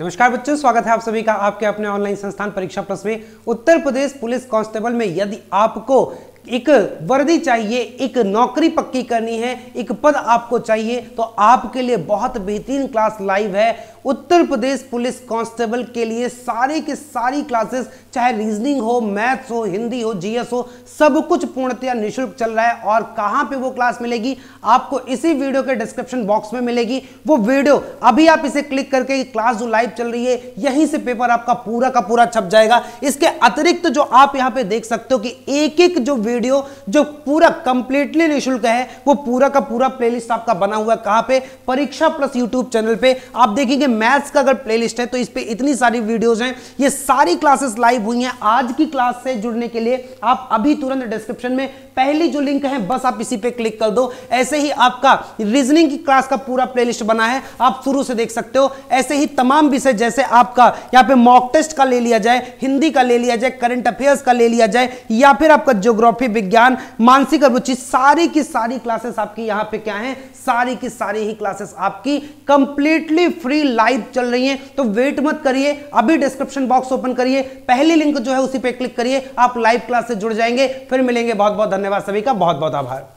नमस्कार बच्चों स्वागत है आप सभी का आपके अपने ऑनलाइन संस्थान परीक्षा प्लस में उत्तर प्रदेश पुलिस कांस्टेबल में यदि आपको एक वर्दी चाहिए एक नौकरी पक्की करनी है एक पद आपको चाहिए तो आपके लिए बहुत बेहतरीन क्लास लाइव है उत्तर प्रदेश पुलिस कांस्टेबल के लिए सारे के सारी क्लासेस चाहे रीजनिंग हो मैथ्स हो हिंदी हो जीएस हो सब कुछ पूर्णतया निशुल्क चल रहा है और कहां पे वो क्लास मिलेगी आपको इसी वीडियो के डिस्क्रिप्शन बॉक्स में मिलेगी वो वीडियो अभी आप इसे क्लिक करके क्लास जो लाइव चल रही है यहीं से पेपर आपका पूरा का पूरा छप जाएगा इसके अतिरिक्त तो जो आप यहां पर देख सकते हो कि एक एक जो वीडियो जो पूरा कंप्लीटली निःशुल्क है वो पूरा का पूरा प्लेलिस्ट आपका बना हुआ है कहाँ पे परीक्षा प्लस यूट्यूब चैनल पे आप देखेंगे मैथ्स का अगर प्लेलिस्ट है तो इस पर इतनी सारी वीडियोज हैं ये सारी क्लासेस लाइव हुई हैं आज की क्लास से जुड़ने के लिए आप अभी तुरंत डिस्क्रिप्शन में पहली जो लिंक है बस आप इसी पे क्लिक कर दो ऐसे ही आपका रीजनिंग की क्लास का पूरा प्लेलिस्ट बना है आप शुरू से देख सकते हो ऐसे ही तमाम विषय जैसे आपका यहाँ पे मॉक टेस्ट का ले लिया जाए हिंदी का ले लिया जाए करंट अफेयर्स का ले लिया जाए या फिर आपका ज्योग्राफी फिलोसॉफी विज्ञान मानसिक अभिरुचि सारी की सारी क्लासेस आपकी यहां पे क्या है सारी की सारी ही क्लासेस आपकी कंप्लीटली फ्री लाइव चल रही है तो वेट मत करिए अभी डिस्क्रिप्शन बॉक्स ओपन करिए पहली लिंक जो है उसी पे क्लिक करिए आप लाइव क्लास से जुड़ जाएंगे फिर मिलेंगे बहुत बहुत धन्यवाद सभी का बहुत बहुत आभार